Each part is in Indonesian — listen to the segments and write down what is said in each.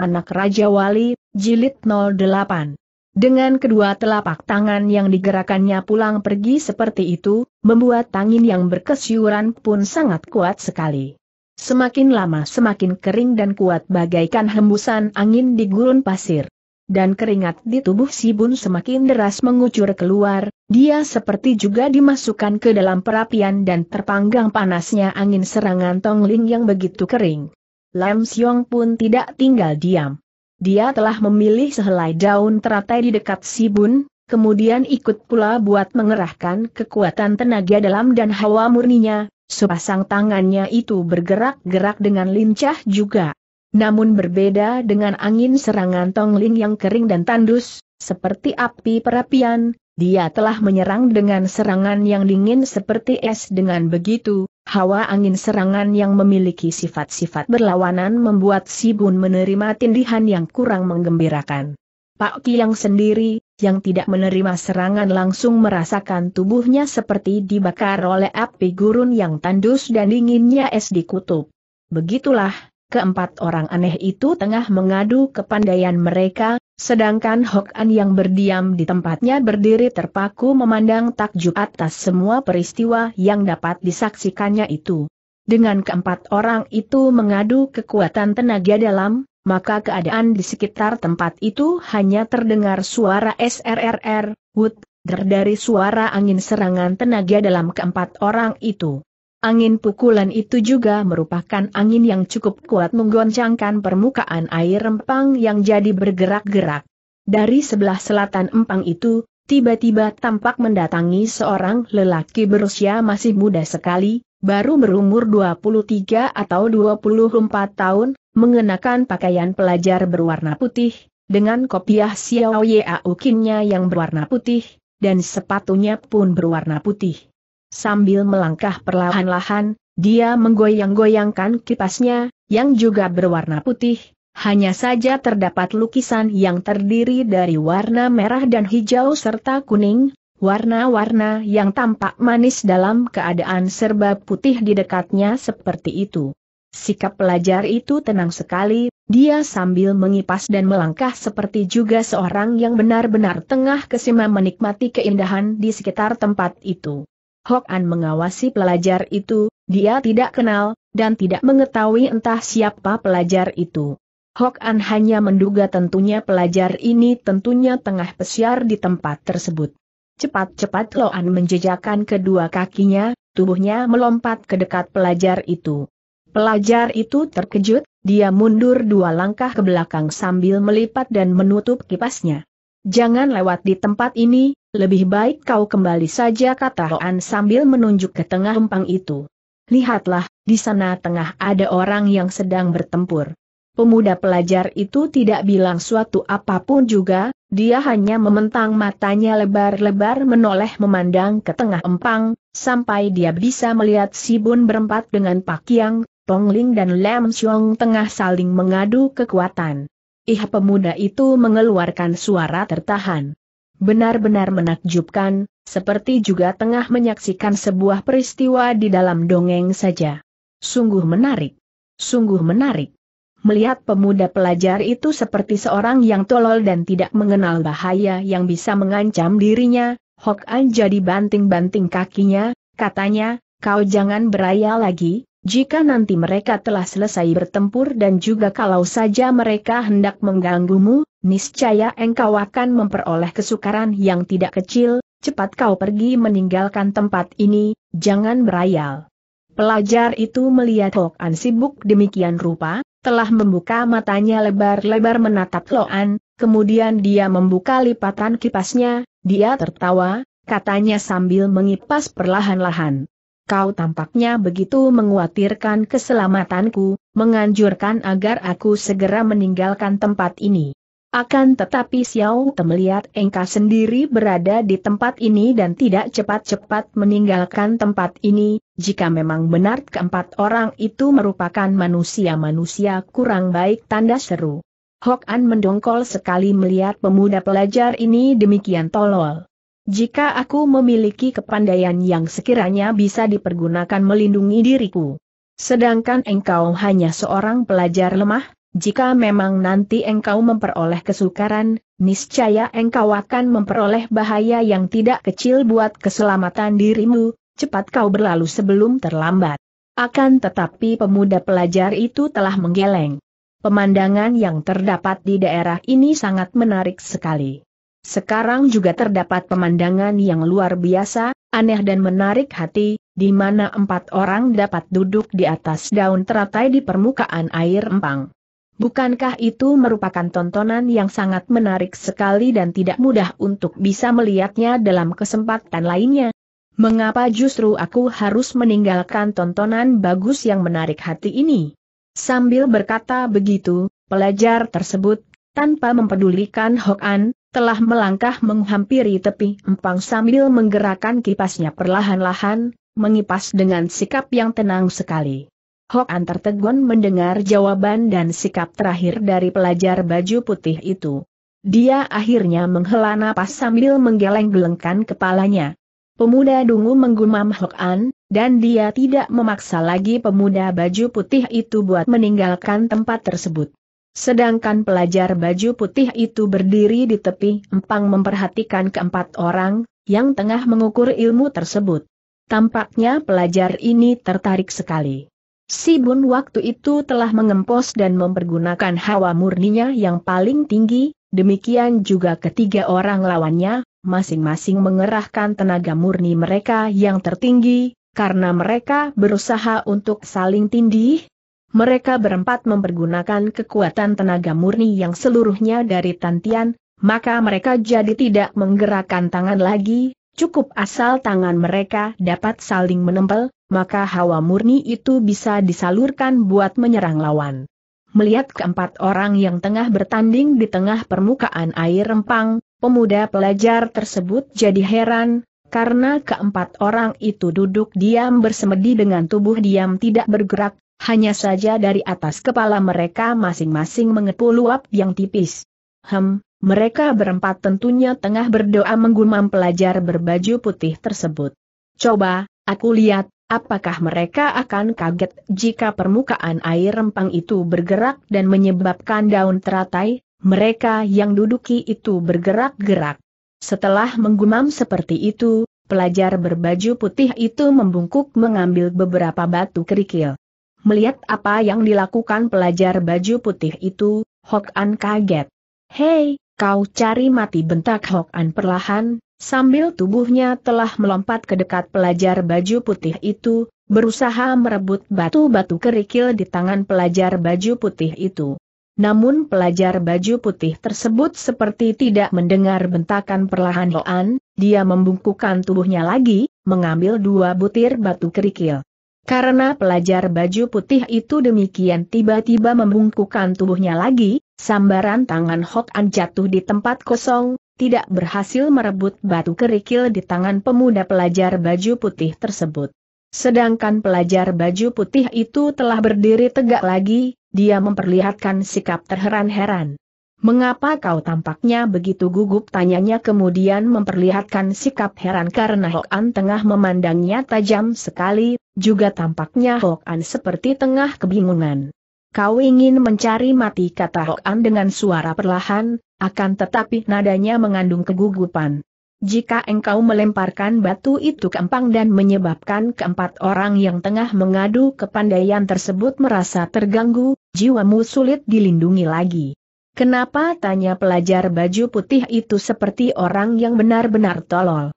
Anak Raja Wali, Jilid 08. Dengan kedua telapak tangan yang digerakannya pulang pergi seperti itu, membuat angin yang berkesyuran pun sangat kuat sekali. Semakin lama semakin kering dan kuat bagaikan hembusan angin di gurun pasir. Dan keringat di tubuh Si Bun semakin deras mengucur keluar, dia seperti juga dimasukkan ke dalam perapian dan terpanggang panasnya angin serangan Tongling yang begitu kering. Lam Siong pun tidak tinggal diam. Dia telah memilih sehelai daun teratai di dekat Sibun, kemudian ikut pula buat mengerahkan kekuatan tenaga dalam dan hawa murninya, sepasang tangannya itu bergerak-gerak dengan lincah juga. Namun berbeda dengan angin serangan Tong Ling yang kering dan tandus, seperti api perapian, dia telah menyerang dengan serangan yang dingin seperti es dengan begitu, hawa angin serangan yang memiliki sifat-sifat berlawanan membuat si Bun menerima tindihan yang kurang menggembirakan. Pak Kiang sendiri, yang tidak menerima serangan langsung merasakan tubuhnya seperti dibakar oleh api gurun yang tandus dan dinginnya es di kutub. Begitulah, keempat orang aneh itu tengah mengadu kepandaian mereka, Sedangkan Hok An yang berdiam di tempatnya berdiri terpaku memandang takjub atas semua peristiwa yang dapat disaksikannya itu. Dengan keempat orang itu mengadu kekuatan tenaga dalam, maka keadaan di sekitar tempat itu hanya terdengar suara SRRR, wood, dari suara angin serangan tenaga dalam keempat orang itu. Angin pukulan itu juga merupakan angin yang cukup kuat menggoncangkan permukaan air empang yang jadi bergerak-gerak. Dari sebelah selatan empang itu, tiba-tiba tampak mendatangi seorang lelaki berusia masih muda sekali, baru berumur 23 atau 24 tahun, mengenakan pakaian pelajar berwarna putih, dengan kopiah Xiao Yaukinnya yang berwarna putih, dan sepatunya pun berwarna putih. Sambil melangkah perlahan-lahan, dia menggoyang-goyangkan kipasnya, yang juga berwarna putih, hanya saja terdapat lukisan yang terdiri dari warna merah dan hijau serta kuning, warna-warna yang tampak manis dalam keadaan serba putih di dekatnya seperti itu. Sikap pelajar itu tenang sekali, dia sambil mengipas dan melangkah seperti juga seorang yang benar-benar tengah kesima menikmati keindahan di sekitar tempat itu. Hok An mengawasi pelajar itu, dia tidak kenal, dan tidak mengetahui entah siapa pelajar itu. Hok An hanya menduga tentunya pelajar ini tentunya tengah pesiar di tempat tersebut. Cepat-cepat Loan menjejakkan kedua kakinya, tubuhnya melompat ke dekat pelajar itu. Pelajar itu terkejut, dia mundur dua langkah ke belakang sambil melipat dan menutup kipasnya. Jangan lewat di tempat ini, lebih baik kau kembali saja kata Hoan oh. sambil menunjuk ke tengah empang itu. Lihatlah, di sana tengah ada orang yang sedang bertempur. Pemuda pelajar itu tidak bilang suatu apapun juga, dia hanya mementang matanya lebar-lebar menoleh memandang ke tengah empang, sampai dia bisa melihat Si Bun berempat dengan Pak Yang, Tongling dan Lam Xiong tengah saling mengadu kekuatan. Ih pemuda itu mengeluarkan suara tertahan. Benar-benar menakjubkan, seperti juga tengah menyaksikan sebuah peristiwa di dalam dongeng saja. Sungguh menarik. Sungguh menarik. Melihat pemuda pelajar itu seperti seorang yang tolol dan tidak mengenal bahaya yang bisa mengancam dirinya, Hok An jadi banting-banting kakinya, katanya, kau jangan beraya lagi, jika nanti mereka telah selesai bertempur dan juga kalau saja mereka hendak mengganggumu, niscaya engkau akan memperoleh kesukaran yang tidak kecil, cepat kau pergi meninggalkan tempat ini, jangan berayal. Pelajar itu melihat Hokan sibuk demikian rupa, telah membuka matanya lebar-lebar menatap Loan, kemudian dia membuka lipatan kipasnya, dia tertawa, katanya sambil mengipas perlahan-lahan kau tampaknya begitu menguatirkan keselamatanku, menganjurkan agar aku segera meninggalkan tempat ini. Akan tetapi Xiao Te melihat engkau sendiri berada di tempat ini dan tidak cepat-cepat meninggalkan tempat ini, jika memang benar keempat orang itu merupakan manusia-manusia kurang baik tanda seru. Hok An mendongkol sekali melihat pemuda pelajar ini demikian tolol. Jika aku memiliki kepandaian yang sekiranya bisa dipergunakan melindungi diriku. Sedangkan engkau hanya seorang pelajar lemah, jika memang nanti engkau memperoleh kesukaran, niscaya engkau akan memperoleh bahaya yang tidak kecil buat keselamatan dirimu, cepat kau berlalu sebelum terlambat. Akan tetapi pemuda pelajar itu telah menggeleng. Pemandangan yang terdapat di daerah ini sangat menarik sekali. Sekarang juga terdapat pemandangan yang luar biasa, aneh dan menarik hati, di mana empat orang dapat duduk di atas daun teratai di permukaan air empang. Bukankah itu merupakan tontonan yang sangat menarik sekali dan tidak mudah untuk bisa melihatnya dalam kesempatan lainnya? Mengapa justru aku harus meninggalkan tontonan bagus yang menarik hati ini? Sambil berkata begitu, pelajar tersebut, tanpa mempedulikan Hokan, telah melangkah menghampiri tepi empang sambil menggerakkan kipasnya perlahan-lahan, mengipas dengan sikap yang tenang sekali. Hok An tertegun mendengar jawaban dan sikap terakhir dari pelajar baju putih itu. Dia akhirnya menghela napas sambil menggeleng-gelengkan kepalanya. Pemuda dungu menggumam Hok An, dan dia tidak memaksa lagi pemuda baju putih itu buat meninggalkan tempat tersebut. Sedangkan pelajar baju putih itu berdiri di tepi empang memperhatikan keempat orang, yang tengah mengukur ilmu tersebut. Tampaknya pelajar ini tertarik sekali. Si Bun waktu itu telah mengempos dan mempergunakan hawa murninya yang paling tinggi, demikian juga ketiga orang lawannya, masing-masing mengerahkan tenaga murni mereka yang tertinggi, karena mereka berusaha untuk saling tindih, mereka berempat mempergunakan kekuatan tenaga murni yang seluruhnya dari Tantian, maka mereka jadi tidak menggerakkan tangan lagi, cukup asal tangan mereka dapat saling menempel, maka hawa murni itu bisa disalurkan buat menyerang lawan. Melihat keempat orang yang tengah bertanding di tengah permukaan air rempang, pemuda pelajar tersebut jadi heran, karena keempat orang itu duduk diam bersemedi dengan tubuh diam tidak bergerak, hanya saja dari atas kepala mereka masing-masing mengepul uap yang tipis. Hem, mereka berempat tentunya tengah berdoa menggumam pelajar berbaju putih tersebut. Coba, aku lihat, apakah mereka akan kaget jika permukaan air rempang itu bergerak dan menyebabkan daun teratai, mereka yang duduki itu bergerak-gerak. Setelah menggumam seperti itu, pelajar berbaju putih itu membungkuk mengambil beberapa batu kerikil. Melihat apa yang dilakukan pelajar baju putih itu, Hok An kaget. Hei, kau cari mati bentak Hok An perlahan, sambil tubuhnya telah melompat ke dekat pelajar baju putih itu, berusaha merebut batu-batu kerikil di tangan pelajar baju putih itu. Namun pelajar baju putih tersebut seperti tidak mendengar bentakan perlahan An, dia membungkukan tubuhnya lagi, mengambil dua butir batu kerikil. Karena pelajar baju putih itu demikian tiba-tiba membungkukkan tubuhnya lagi, sambaran tangan Hok An jatuh di tempat kosong, tidak berhasil merebut batu kerikil di tangan pemuda pelajar baju putih tersebut. Sedangkan pelajar baju putih itu telah berdiri tegak lagi, dia memperlihatkan sikap terheran-heran. Mengapa kau tampaknya begitu gugup tanyanya kemudian memperlihatkan sikap heran karena Hoan tengah memandangnya tajam sekali, juga tampaknya Hok An seperti tengah kebingungan. Kau ingin mencari mati kata Hok An dengan suara perlahan, akan tetapi nadanya mengandung kegugupan. Jika engkau melemparkan batu itu ke empang dan menyebabkan keempat orang yang tengah mengadu kepandaian tersebut merasa terganggu, jiwamu sulit dilindungi lagi. Kenapa tanya pelajar baju putih itu seperti orang yang benar-benar tolol?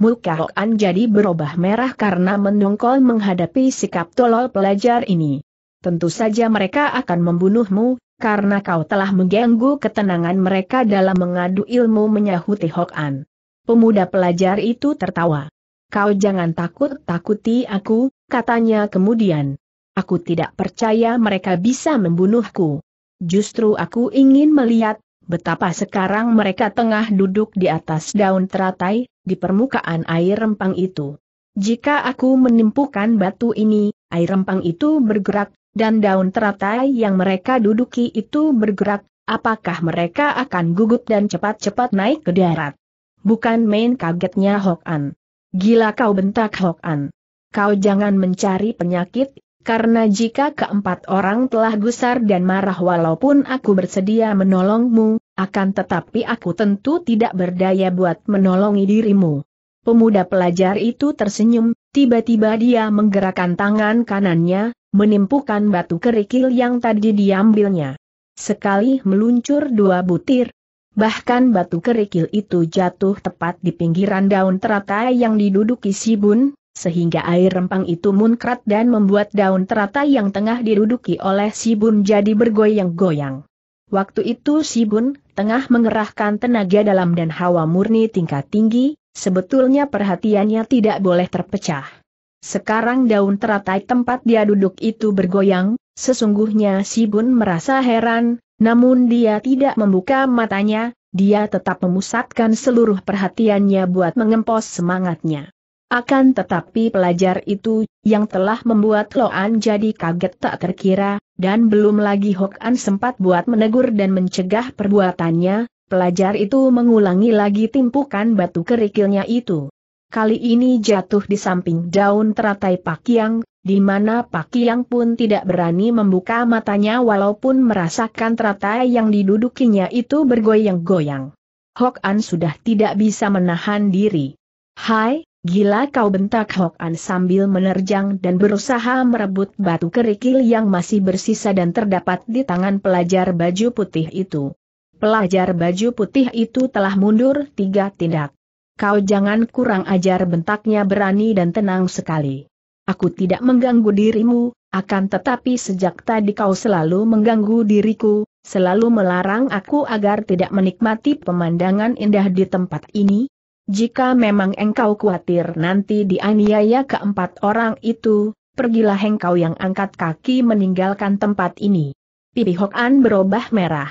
Muka Hoan oh. jadi berubah merah karena mendongkol menghadapi sikap tolol pelajar ini. Tentu saja mereka akan membunuhmu, karena kau telah mengganggu ketenangan mereka dalam mengadu ilmu menyahuti Hoan. Pemuda pelajar itu tertawa. Kau jangan takut-takuti aku, katanya kemudian. Aku tidak percaya mereka bisa membunuhku. Justru aku ingin melihat betapa sekarang mereka tengah duduk di atas daun teratai, di permukaan air rempang itu. Jika aku menimpukan batu ini, air rempang itu bergerak, dan daun teratai yang mereka duduki itu bergerak, apakah mereka akan gugup dan cepat-cepat naik ke darat? Bukan main kagetnya Hokan. Gila kau bentak Hokan. Kau jangan mencari penyakit, karena jika keempat orang telah gusar dan marah walaupun aku bersedia menolongmu, akan tetapi aku tentu tidak berdaya buat menolongi dirimu. Pemuda pelajar itu tersenyum, tiba-tiba dia menggerakkan tangan kanannya, menimpukan batu kerikil yang tadi diambilnya. Sekali meluncur dua butir, Bahkan batu kerikil itu jatuh tepat di pinggiran daun teratai yang diduduki Sibun, sehingga air rempang itu munkrat dan membuat daun teratai yang tengah diduduki oleh si bun jadi bergoyang-goyang. Waktu itu si bun tengah mengerahkan tenaga dalam dan hawa murni tingkat tinggi, sebetulnya perhatiannya tidak boleh terpecah. Sekarang daun teratai tempat dia duduk itu bergoyang, sesungguhnya si bun merasa heran, namun dia tidak membuka matanya, dia tetap memusatkan seluruh perhatiannya buat mengempos semangatnya. Akan tetapi pelajar itu, yang telah membuat Loan jadi kaget tak terkira, dan belum lagi Hok An sempat buat menegur dan mencegah perbuatannya, pelajar itu mengulangi lagi timpukan batu kerikilnya itu. Kali ini jatuh di samping daun teratai Pak Pakiang, di mana Pak Pakiang pun tidak berani membuka matanya walaupun merasakan teratai yang didudukinya itu bergoyang-goyang. Hok An sudah tidak bisa menahan diri. Hai, Gila kau bentak Hok An sambil menerjang dan berusaha merebut batu kerikil yang masih bersisa dan terdapat di tangan pelajar baju putih itu. Pelajar baju putih itu telah mundur tiga tindak. Kau jangan kurang ajar bentaknya berani dan tenang sekali. Aku tidak mengganggu dirimu, akan tetapi sejak tadi kau selalu mengganggu diriku, selalu melarang aku agar tidak menikmati pemandangan indah di tempat ini, jika memang engkau khawatir nanti dianiaya keempat orang itu, pergilah engkau yang angkat kaki meninggalkan tempat ini. Pipi Hoan berubah merah.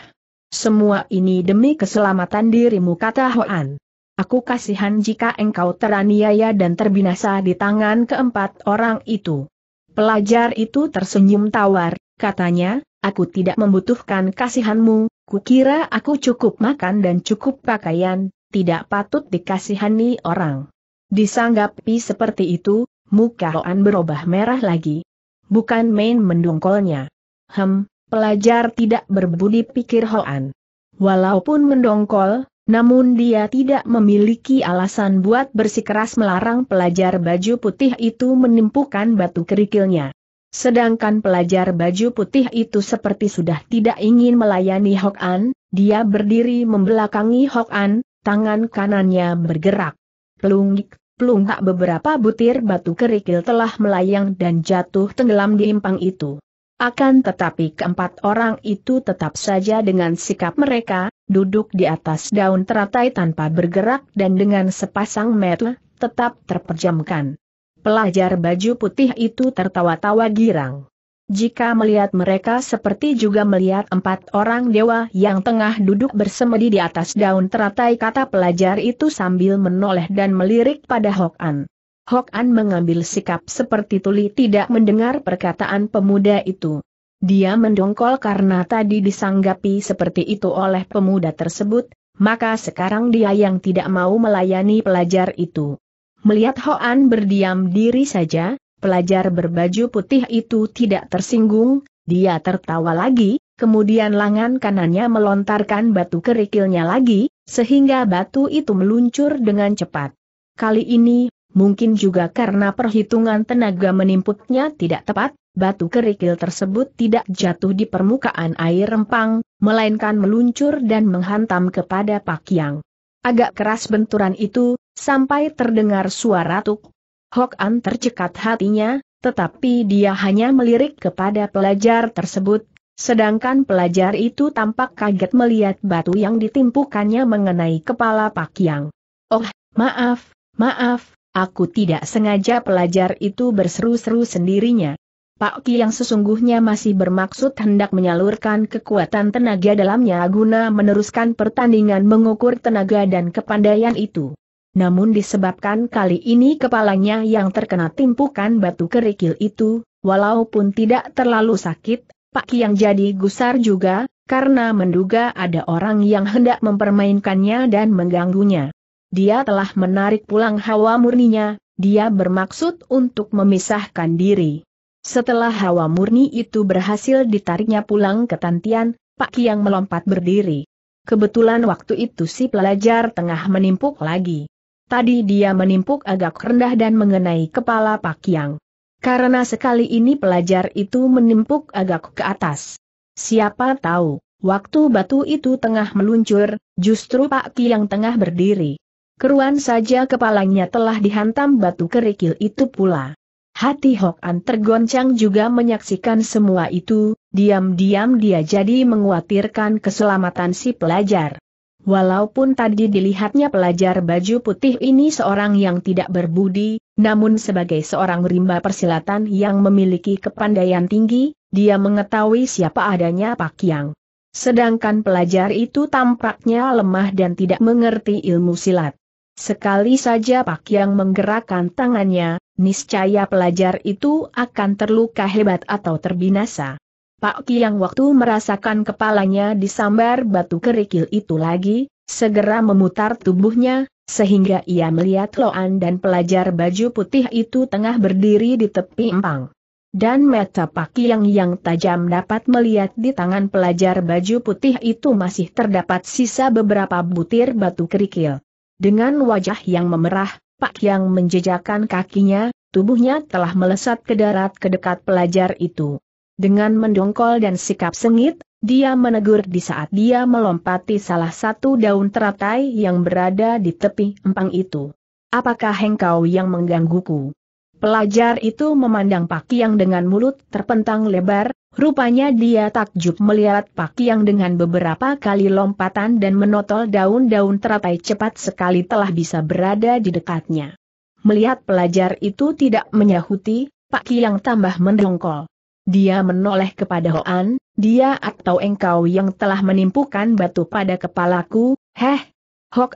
Semua ini demi keselamatan dirimu kata Hoan. Aku kasihan jika engkau teraniaya dan terbinasa di tangan keempat orang itu. Pelajar itu tersenyum tawar, katanya, aku tidak membutuhkan kasihanmu, kukira aku cukup makan dan cukup pakaian, tidak patut dikasihani orang. Disanggapi seperti itu, muka Hoan berubah merah lagi. Bukan main mendongkolnya. Hem, pelajar tidak berbudi pikir Hoan. Walaupun mendongkol, namun dia tidak memiliki alasan buat bersikeras melarang pelajar baju putih itu menimpukan batu kerikilnya. Sedangkan pelajar baju putih itu seperti sudah tidak ingin melayani Hoan, dia berdiri membelakangi Hoan tangan kanannya bergerak. Pelunggik, tak beberapa butir batu kerikil telah melayang dan jatuh tenggelam di impang itu. Akan tetapi keempat orang itu tetap saja dengan sikap mereka, duduk di atas daun teratai tanpa bergerak dan dengan sepasang mata tetap terperjamkan. Pelajar baju putih itu tertawa-tawa girang. Jika melihat mereka seperti juga melihat empat orang dewa yang tengah duduk bersemedi di atas daun teratai kata pelajar itu sambil menoleh dan melirik pada Hok An. Hok An mengambil sikap seperti tuli tidak mendengar perkataan pemuda itu. Dia mendongkol karena tadi disanggapi seperti itu oleh pemuda tersebut, maka sekarang dia yang tidak mau melayani pelajar itu. Melihat Hokan berdiam diri saja, Pelajar berbaju putih itu tidak tersinggung, dia tertawa lagi, kemudian lengan kanannya melontarkan batu kerikilnya lagi, sehingga batu itu meluncur dengan cepat. Kali ini, mungkin juga karena perhitungan tenaga menimputnya tidak tepat, batu kerikil tersebut tidak jatuh di permukaan air rempang, melainkan meluncur dan menghantam kepada Pak Yang. Agak keras benturan itu, sampai terdengar suara tuk Hok An tercekat hatinya, tetapi dia hanya melirik kepada pelajar tersebut, sedangkan pelajar itu tampak kaget melihat batu yang ditimpukannya mengenai kepala Pak Yang. Oh, maaf, maaf, aku tidak sengaja pelajar itu berseru-seru sendirinya. Pak Ki yang sesungguhnya masih bermaksud hendak menyalurkan kekuatan tenaga dalamnya guna meneruskan pertandingan mengukur tenaga dan kepandaian itu namun disebabkan kali ini kepalanya yang terkena timpukan batu kerikil itu, walaupun tidak terlalu sakit, Pak Kiang jadi gusar juga, karena menduga ada orang yang hendak mempermainkannya dan mengganggunya. Dia telah menarik pulang hawa murninya, dia bermaksud untuk memisahkan diri. Setelah hawa murni itu berhasil ditariknya pulang ke Tantian, Pak Kiang melompat berdiri. Kebetulan waktu itu si pelajar tengah menimpuk lagi. Tadi dia menimpuk agak rendah dan mengenai kepala Pak Yang. Karena sekali ini pelajar itu menimpuk agak ke atas. Siapa tahu, waktu batu itu tengah meluncur, justru Pak Kiang tengah berdiri. Keruan saja kepalanya telah dihantam batu kerikil itu pula. Hati Hok An tergoncang juga menyaksikan semua itu, diam-diam dia jadi menguatirkan keselamatan si pelajar. Walaupun tadi dilihatnya pelajar baju putih ini seorang yang tidak berbudi, namun sebagai seorang rimba persilatan yang memiliki kepandaian tinggi, dia mengetahui siapa adanya Pak Yang. Sedangkan pelajar itu tampaknya lemah dan tidak mengerti ilmu silat. Sekali saja Pak Yang menggerakkan tangannya, niscaya pelajar itu akan terluka hebat atau terbinasa. Pak Ki waktu merasakan kepalanya disambar batu kerikil itu lagi, segera memutar tubuhnya, sehingga ia melihat Loan dan pelajar baju putih itu tengah berdiri di tepi empang. Dan mata Pak Kiang yang tajam dapat melihat di tangan pelajar baju putih itu masih terdapat sisa beberapa butir batu kerikil. Dengan wajah yang memerah, Pak yang menjejakan kakinya, tubuhnya telah melesat ke darat ke dekat pelajar itu. Dengan mendongkol dan sikap sengit, dia menegur di saat dia melompati salah satu daun teratai yang berada di tepi empang itu. Apakah hengkau yang menggangguku? Pelajar itu memandang Pak Yang dengan mulut terpentang lebar, rupanya dia takjub melihat Pak Yang dengan beberapa kali lompatan dan menotol daun-daun teratai cepat sekali telah bisa berada di dekatnya. Melihat pelajar itu tidak menyahuti, Pak Yang tambah mendongkol. Dia menoleh kepada Hoan, oh. dia atau engkau yang telah menimpukan batu pada kepalaku, heh.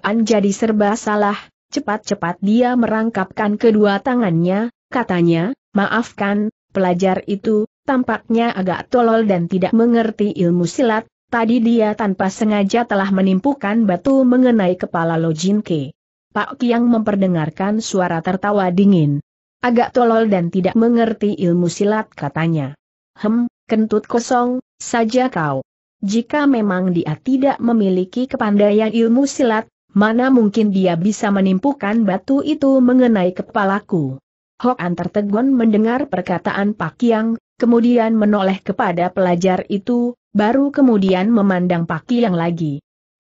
An jadi serba salah, cepat-cepat dia merangkapkan kedua tangannya, katanya, maafkan, pelajar itu, tampaknya agak tolol dan tidak mengerti ilmu silat, tadi dia tanpa sengaja telah menimpukan batu mengenai kepala Lojinke. Pak Kiang memperdengarkan suara tertawa dingin. Agak tolol dan tidak mengerti ilmu silat katanya. Hem, kentut kosong, saja kau. Jika memang dia tidak memiliki kepandaian ilmu silat, mana mungkin dia bisa menimpukan batu itu mengenai kepalaku. Hok An tertegun mendengar perkataan Pak Yang, kemudian menoleh kepada pelajar itu, baru kemudian memandang Pak Yang lagi.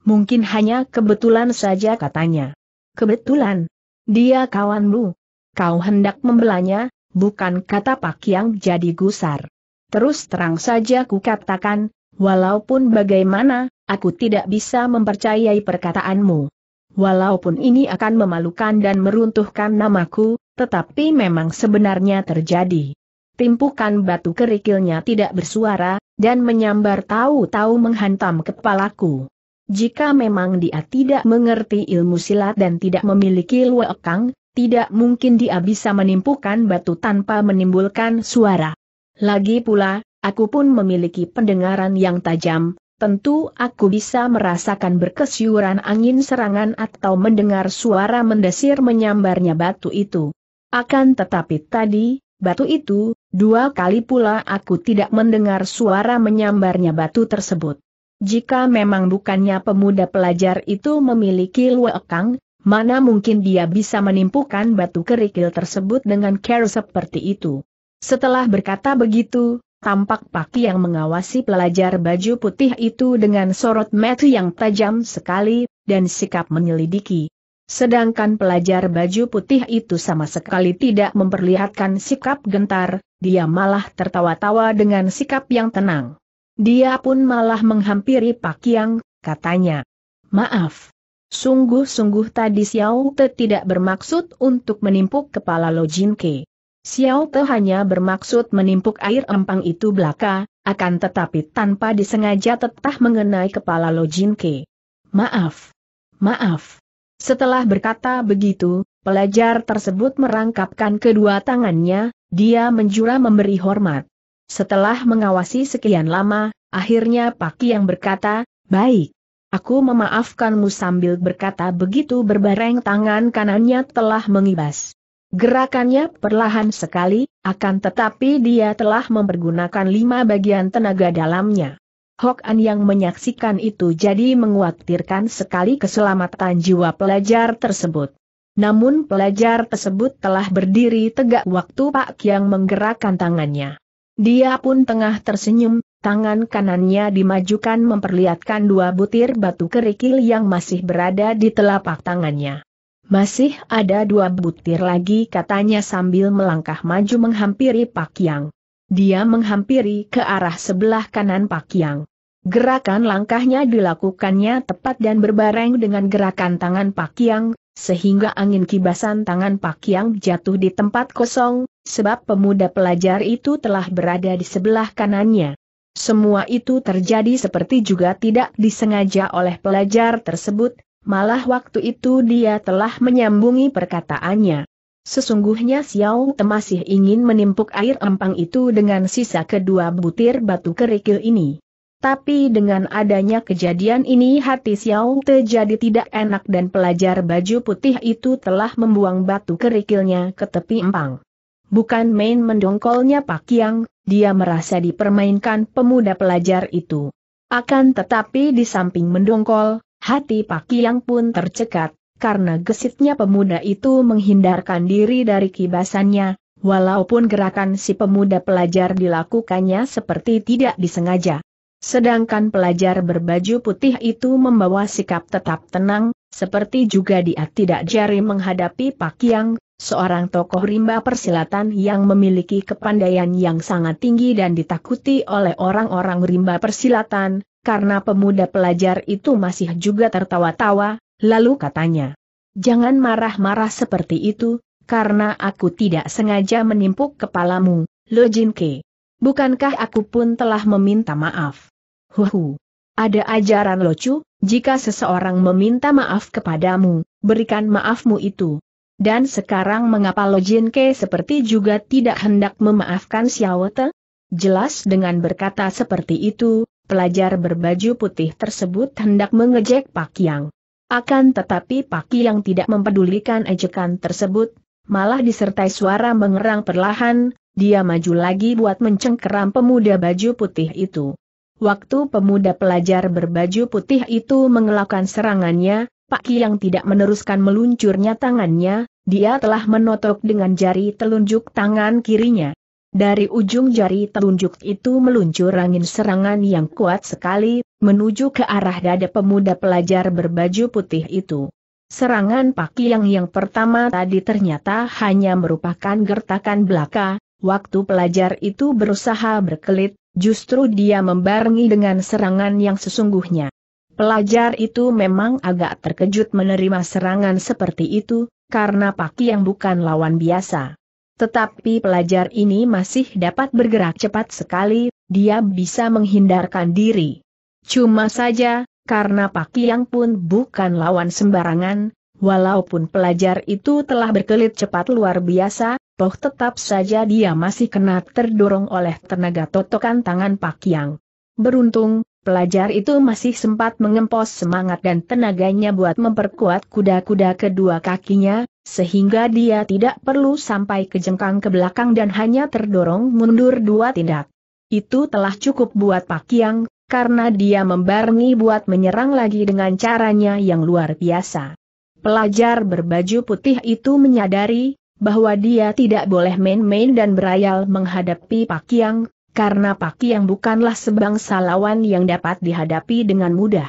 Mungkin hanya kebetulan saja katanya. Kebetulan? Dia kawanmu, Kau hendak membelanya, bukan kata Pak yang jadi gusar. Terus terang saja ku katakan, walaupun bagaimana, aku tidak bisa mempercayai perkataanmu. Walaupun ini akan memalukan dan meruntuhkan namaku, tetapi memang sebenarnya terjadi. Timpukan batu kerikilnya tidak bersuara, dan menyambar tahu-tahu menghantam kepalaku. Jika memang dia tidak mengerti ilmu silat dan tidak memiliki luekang, tidak mungkin dia bisa menimpukan batu tanpa menimbulkan suara. Lagi pula, aku pun memiliki pendengaran yang tajam, tentu aku bisa merasakan berkesyuran angin serangan atau mendengar suara mendesir menyambarnya batu itu. Akan tetapi tadi, batu itu, dua kali pula aku tidak mendengar suara menyambarnya batu tersebut. Jika memang bukannya pemuda pelajar itu memiliki luekang, Mana mungkin dia bisa menimpukan batu kerikil tersebut dengan care seperti itu. Setelah berkata begitu, tampak Paki yang mengawasi pelajar baju putih itu dengan sorot mata yang tajam sekali, dan sikap menyelidiki. Sedangkan pelajar baju putih itu sama sekali tidak memperlihatkan sikap gentar, dia malah tertawa-tawa dengan sikap yang tenang. Dia pun malah menghampiri Pak Yang, katanya. Maaf, Sungguh-sungguh tadi Xiao Te tidak bermaksud untuk menimpuk kepala Lo Jin Ke. Xiao Te hanya bermaksud menimpuk air empang itu belaka, akan tetapi tanpa disengaja tetah mengenai kepala Lo Jin Ke. Maaf. Maaf. Setelah berkata begitu, pelajar tersebut merangkapkan kedua tangannya, dia menjura memberi hormat. Setelah mengawasi sekian lama, akhirnya Paki yang berkata, Baik, Aku memaafkanmu sambil berkata begitu berbareng tangan kanannya telah mengibas. Gerakannya perlahan sekali, akan tetapi dia telah mempergunakan lima bagian tenaga dalamnya. Hok An yang menyaksikan itu jadi menguatirkan sekali keselamatan jiwa pelajar tersebut. Namun pelajar tersebut telah berdiri tegak waktu Pak Kiang menggerakkan tangannya. Dia pun tengah tersenyum, Tangan kanannya dimajukan memperlihatkan dua butir batu kerikil yang masih berada di telapak tangannya. Masih ada dua butir lagi katanya sambil melangkah maju menghampiri Pak Yang. Dia menghampiri ke arah sebelah kanan Pak Yang. Gerakan langkahnya dilakukannya tepat dan berbareng dengan gerakan tangan Pak Yang, sehingga angin kibasan tangan Pak Yang jatuh di tempat kosong, sebab pemuda pelajar itu telah berada di sebelah kanannya. Semua itu terjadi seperti juga tidak disengaja oleh pelajar tersebut, malah waktu itu dia telah menyambungi perkataannya. Sesungguhnya Xiao Te masih ingin menimpuk air empang itu dengan sisa kedua butir batu kerikil ini. Tapi dengan adanya kejadian ini hati Xiao Te jadi tidak enak dan pelajar baju putih itu telah membuang batu kerikilnya ke tepi empang. Bukan main mendongkolnya Pak Yang, dia merasa dipermainkan pemuda pelajar itu. Akan tetapi di samping mendongkol, hati Pak Kiang pun tercekat, karena gesitnya pemuda itu menghindarkan diri dari kibasannya, walaupun gerakan si pemuda pelajar dilakukannya seperti tidak disengaja. Sedangkan pelajar berbaju putih itu membawa sikap tetap tenang, seperti juga dia tidak jari menghadapi Pak Yang, seorang tokoh rimba persilatan yang memiliki kepandaian yang sangat tinggi dan ditakuti oleh orang-orang rimba persilatan, karena pemuda pelajar itu masih juga tertawa-tawa, lalu katanya, Jangan marah-marah seperti itu, karena aku tidak sengaja menimpuk kepalamu, Lo Jinke. Bukankah aku pun telah meminta maaf? Huhu. Ada ajaran lucu, jika seseorang meminta maaf kepadamu, berikan maafmu itu, dan sekarang mengapa Lo Jin Ke seperti juga tidak hendak memaafkan Xiao Te? Jelas dengan berkata seperti itu, pelajar berbaju putih tersebut hendak mengejek Pak Yang. Akan tetapi Pak Yang tidak mempedulikan ejekan tersebut, malah disertai suara mengerang perlahan, dia maju lagi buat mencengkeram pemuda baju putih itu. Waktu pemuda pelajar berbaju putih itu mengelakkan serangannya, Pak Kiang tidak meneruskan meluncurnya tangannya, dia telah menotok dengan jari telunjuk tangan kirinya. Dari ujung jari telunjuk itu meluncur angin serangan yang kuat sekali, menuju ke arah dada pemuda pelajar berbaju putih itu. Serangan Pak Kiang yang pertama tadi ternyata hanya merupakan gertakan belaka, waktu pelajar itu berusaha berkelit, justru dia membarengi dengan serangan yang sesungguhnya. Pelajar itu memang agak terkejut menerima serangan seperti itu, karena Pak yang bukan lawan biasa. Tetapi pelajar ini masih dapat bergerak cepat sekali, dia bisa menghindarkan diri. Cuma saja, karena Pak yang pun bukan lawan sembarangan, walaupun pelajar itu telah berkelit cepat luar biasa, toh tetap saja dia masih kena terdorong oleh tenaga totokan tangan Pak yang. Beruntung, Pelajar itu masih sempat mengempos semangat dan tenaganya buat memperkuat kuda-kuda kedua kakinya, sehingga dia tidak perlu sampai ke jengkang ke belakang dan hanya terdorong mundur dua tindak. Itu telah cukup buat Pak Yang, karena dia membarengi buat menyerang lagi dengan caranya yang luar biasa. Pelajar berbaju putih itu menyadari bahwa dia tidak boleh main-main dan berayal menghadapi Pak Yang, karena Paki yang bukanlah sebangsa lawan yang dapat dihadapi dengan mudah.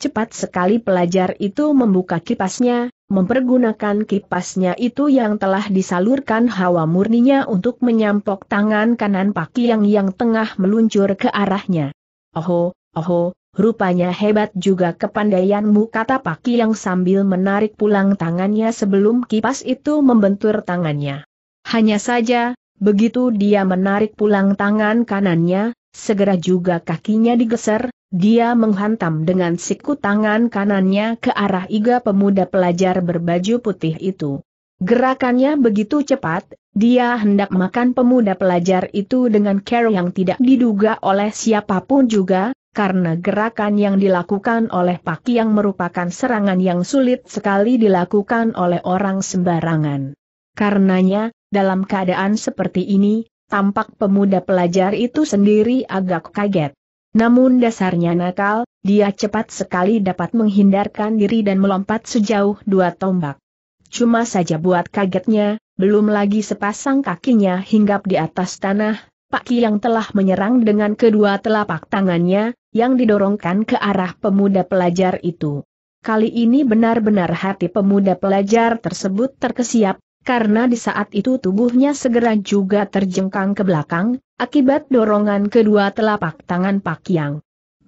Cepat sekali pelajar itu membuka kipasnya, mempergunakan kipasnya itu yang telah disalurkan hawa murninya untuk menyampok tangan kanan Paki yang yang tengah meluncur ke arahnya. Oho, oho, rupanya hebat juga kepandaianmu kata Paki yang sambil menarik pulang tangannya sebelum kipas itu membentur tangannya. Hanya saja, Begitu dia menarik pulang tangan kanannya, segera juga kakinya digeser, dia menghantam dengan siku tangan kanannya ke arah iga pemuda pelajar berbaju putih itu. Gerakannya begitu cepat, dia hendak makan pemuda pelajar itu dengan cara yang tidak diduga oleh siapapun juga, karena gerakan yang dilakukan oleh Pak yang merupakan serangan yang sulit sekali dilakukan oleh orang sembarangan. Karenanya, dalam keadaan seperti ini, tampak pemuda pelajar itu sendiri agak kaget. Namun dasarnya nakal, dia cepat sekali dapat menghindarkan diri dan melompat sejauh dua tombak. Cuma saja buat kagetnya, belum lagi sepasang kakinya hinggap di atas tanah, Pak Ki yang telah menyerang dengan kedua telapak tangannya, yang didorongkan ke arah pemuda pelajar itu. Kali ini benar-benar hati pemuda pelajar tersebut terkesiap, karena di saat itu tubuhnya segera juga terjengkang ke belakang, akibat dorongan kedua telapak tangan Pak Yang.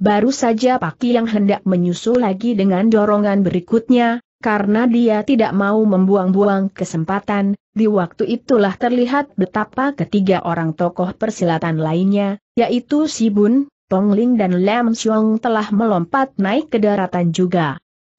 Baru saja Pak Yang hendak menyusul lagi dengan dorongan berikutnya, karena dia tidak mau membuang-buang kesempatan, di waktu itulah terlihat betapa ketiga orang tokoh persilatan lainnya, yaitu Si Bun, Tong Ling dan Lam Xiong telah melompat naik ke daratan juga.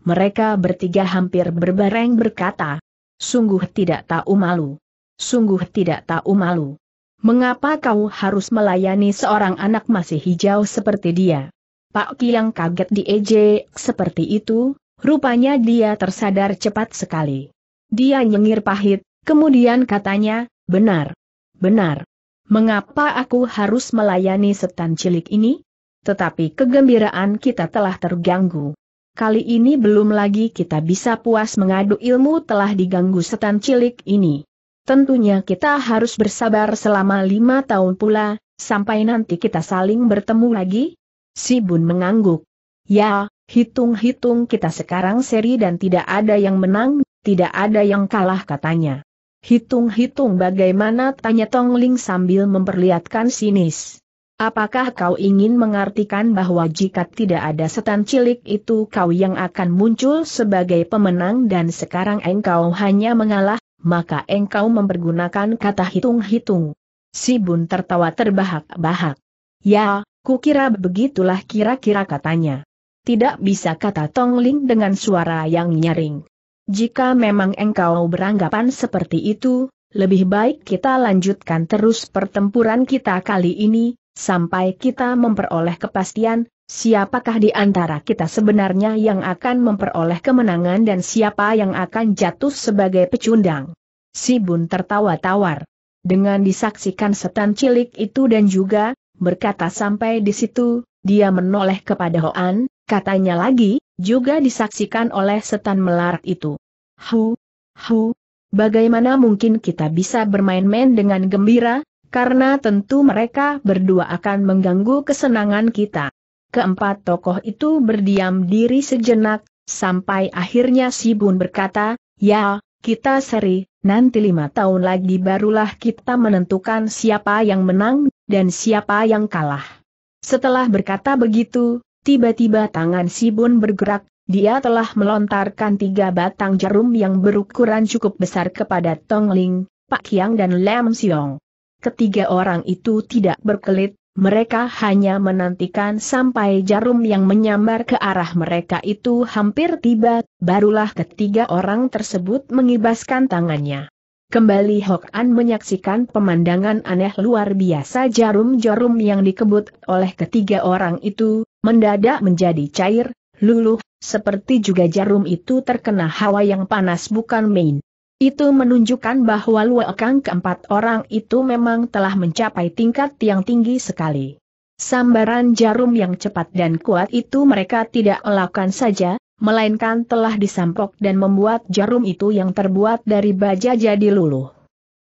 Mereka bertiga hampir berbareng berkata, sungguh tidak tahu malu. Sungguh tidak tahu malu. Mengapa kau harus melayani seorang anak masih hijau seperti dia? Pak Kiang kaget di ej. seperti itu, rupanya dia tersadar cepat sekali. Dia nyengir pahit, kemudian katanya, benar, benar. Mengapa aku harus melayani setan cilik ini? Tetapi kegembiraan kita telah terganggu. Kali ini belum lagi kita bisa puas mengadu ilmu telah diganggu setan cilik ini. Tentunya kita harus bersabar selama lima tahun pula, sampai nanti kita saling bertemu lagi? Si Bun mengangguk. Ya, hitung-hitung kita sekarang seri dan tidak ada yang menang, tidak ada yang kalah katanya. Hitung-hitung bagaimana tanya Tongling sambil memperlihatkan sinis. Apakah kau ingin mengartikan bahwa jika tidak ada setan cilik itu kau yang akan muncul sebagai pemenang dan sekarang engkau hanya mengalah, maka engkau mempergunakan kata hitung-hitung. Si Bun tertawa terbahak-bahak. Ya, kukira begitulah kira-kira katanya. Tidak bisa kata Tong Ling dengan suara yang nyaring. Jika memang engkau beranggapan seperti itu, lebih baik kita lanjutkan terus pertempuran kita kali ini, Sampai kita memperoleh kepastian, siapakah di antara kita sebenarnya yang akan memperoleh kemenangan dan siapa yang akan jatuh sebagai pecundang. Si Bun tertawa tawar. Dengan disaksikan setan cilik itu dan juga, berkata sampai di situ, dia menoleh kepada Hoan, katanya lagi, juga disaksikan oleh setan melarat itu. Hu, hu, bagaimana mungkin kita bisa bermain-main dengan gembira, karena tentu mereka berdua akan mengganggu kesenangan kita. Keempat tokoh itu berdiam diri sejenak, sampai akhirnya si Bun berkata, Ya, kita seri, nanti lima tahun lagi barulah kita menentukan siapa yang menang, dan siapa yang kalah. Setelah berkata begitu, tiba-tiba tangan si Bun bergerak, dia telah melontarkan tiga batang jarum yang berukuran cukup besar kepada Tong Ling, Pak Kiang dan Lam Siong. Ketiga orang itu tidak berkelit, mereka hanya menantikan sampai jarum yang menyambar ke arah mereka itu hampir tiba, barulah ketiga orang tersebut mengibaskan tangannya. Kembali Hok An menyaksikan pemandangan aneh luar biasa jarum-jarum yang dikebut oleh ketiga orang itu, mendadak menjadi cair, luluh, seperti juga jarum itu terkena hawa yang panas bukan main. Itu menunjukkan bahwa luakang keempat orang itu memang telah mencapai tingkat yang tinggi sekali. Sambaran jarum yang cepat dan kuat itu mereka tidak elakan saja, melainkan telah disampok dan membuat jarum itu yang terbuat dari baja jadi luluh.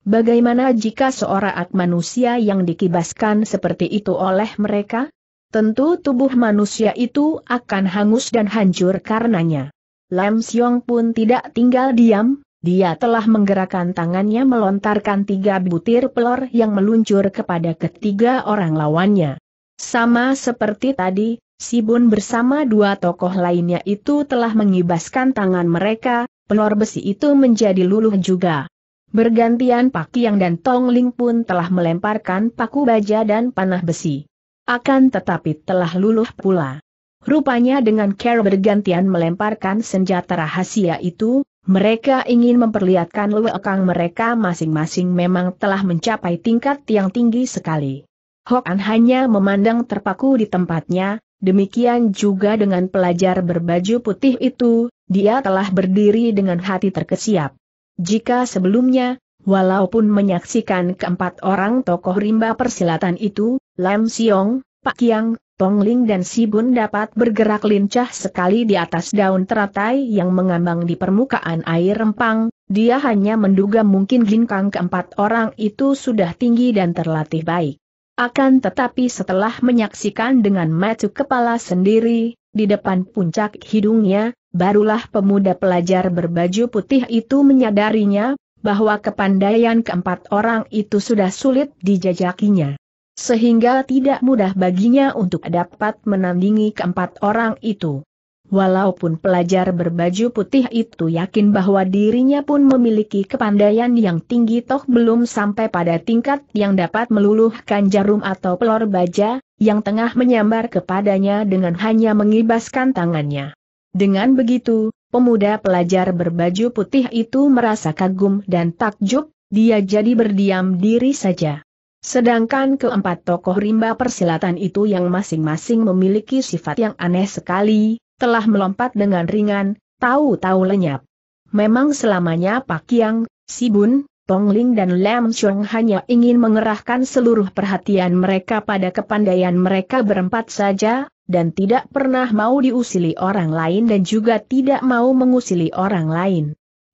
Bagaimana jika seorang manusia yang dikibaskan seperti itu oleh mereka? Tentu tubuh manusia itu akan hangus dan hancur karenanya. Lam Siong pun tidak tinggal diam, dia telah menggerakkan tangannya melontarkan tiga butir pelor yang meluncur kepada ketiga orang lawannya. Sama seperti tadi, Sibun bersama dua tokoh lainnya itu telah mengibaskan tangan mereka, pelor besi itu menjadi luluh juga. Bergantian Pak Yang dan Tong Ling pun telah melemparkan paku baja dan panah besi. Akan tetapi telah luluh pula. Rupanya dengan care bergantian melemparkan senjata rahasia itu, mereka ingin memperlihatkan luekang mereka masing-masing memang telah mencapai tingkat yang tinggi sekali. Hokan hanya memandang terpaku di tempatnya, demikian juga dengan pelajar berbaju putih itu, dia telah berdiri dengan hati terkesiap. Jika sebelumnya, walaupun menyaksikan keempat orang tokoh rimba persilatan itu, Lam Siong, Pak Kiang, Ling dan Si Bun dapat bergerak lincah sekali di atas daun teratai yang mengambang di permukaan air rempang, dia hanya menduga mungkin ginkang keempat orang itu sudah tinggi dan terlatih baik. Akan tetapi setelah menyaksikan dengan mata kepala sendiri, di depan puncak hidungnya, barulah pemuda pelajar berbaju putih itu menyadarinya, bahwa kepandaian keempat orang itu sudah sulit dijajakinya sehingga tidak mudah baginya untuk dapat menandingi keempat orang itu. Walaupun pelajar berbaju putih itu yakin bahwa dirinya pun memiliki kepandaian yang tinggi toh belum sampai pada tingkat yang dapat meluluhkan jarum atau pelor baja, yang tengah menyambar kepadanya dengan hanya mengibaskan tangannya. Dengan begitu, pemuda pelajar berbaju putih itu merasa kagum dan takjub, dia jadi berdiam diri saja. Sedangkan keempat tokoh rimba persilatan itu yang masing-masing memiliki sifat yang aneh sekali, telah melompat dengan ringan, tahu-tahu lenyap. Memang selamanya Pak Yang, Sibun, Tongling dan Lam Chong hanya ingin mengerahkan seluruh perhatian mereka pada kepandaian mereka berempat saja, dan tidak pernah mau diusili orang lain dan juga tidak mau mengusili orang lain.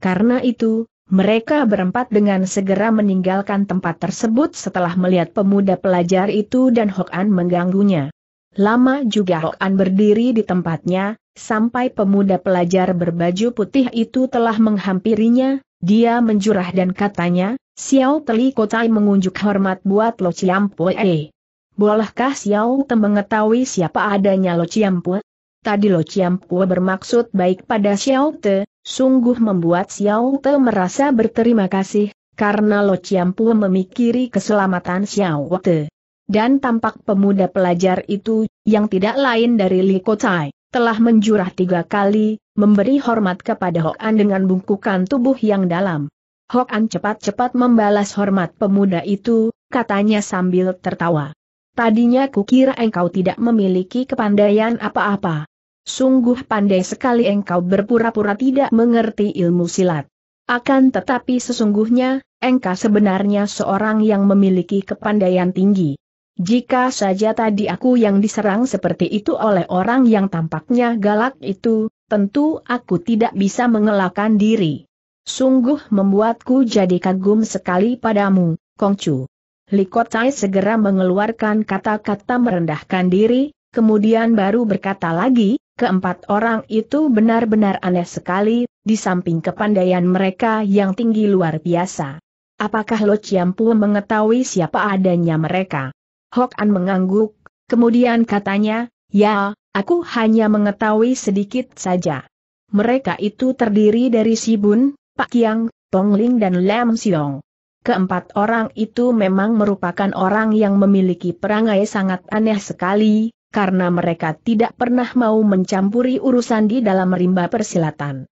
Karena itu, mereka berempat dengan segera meninggalkan tempat tersebut setelah melihat pemuda pelajar itu dan Hok An mengganggunya. Lama juga Hok An berdiri di tempatnya, sampai pemuda pelajar berbaju putih itu telah menghampirinya, dia menjurah dan katanya, Xiao Teli Kotai mengunjuk hormat buat Lo Chiampue. Bolehkah Xiao Te mengetahui siapa adanya Lo Chiampue? Tadi Lo Chiampue bermaksud baik pada Xiao Te, Sungguh membuat Xiao Te merasa berterima kasih, karena Lo Chiampu memikiri keselamatan Xiao Te. Dan tampak pemuda pelajar itu, yang tidak lain dari Li Kotai, telah menjurah tiga kali, memberi hormat kepada Hok An dengan bungkukan tubuh yang dalam. Hok An cepat-cepat membalas hormat pemuda itu, katanya sambil tertawa. Tadinya kukira engkau tidak memiliki kepandaian apa-apa. Sungguh pandai sekali engkau berpura-pura tidak mengerti ilmu silat. Akan tetapi sesungguhnya, engkau sebenarnya seorang yang memiliki kepandaian tinggi. Jika saja tadi aku yang diserang seperti itu oleh orang yang tampaknya galak itu, tentu aku tidak bisa mengelakkan diri. Sungguh membuatku jadi kagum sekali padamu, Kongcu. Likotai segera mengeluarkan kata-kata merendahkan diri, kemudian baru berkata lagi, Keempat orang itu benar-benar aneh sekali, di samping kepandaian mereka yang tinggi luar biasa. Apakah Lo Chiampu mengetahui siapa adanya mereka? Hok An mengangguk, kemudian katanya, ya, aku hanya mengetahui sedikit saja. Mereka itu terdiri dari Sibun, Pak Kiang, Tong Ling, dan Lam Siong. Keempat orang itu memang merupakan orang yang memiliki perangai sangat aneh sekali, karena mereka tidak pernah mau mencampuri urusan di dalam rimba persilatan.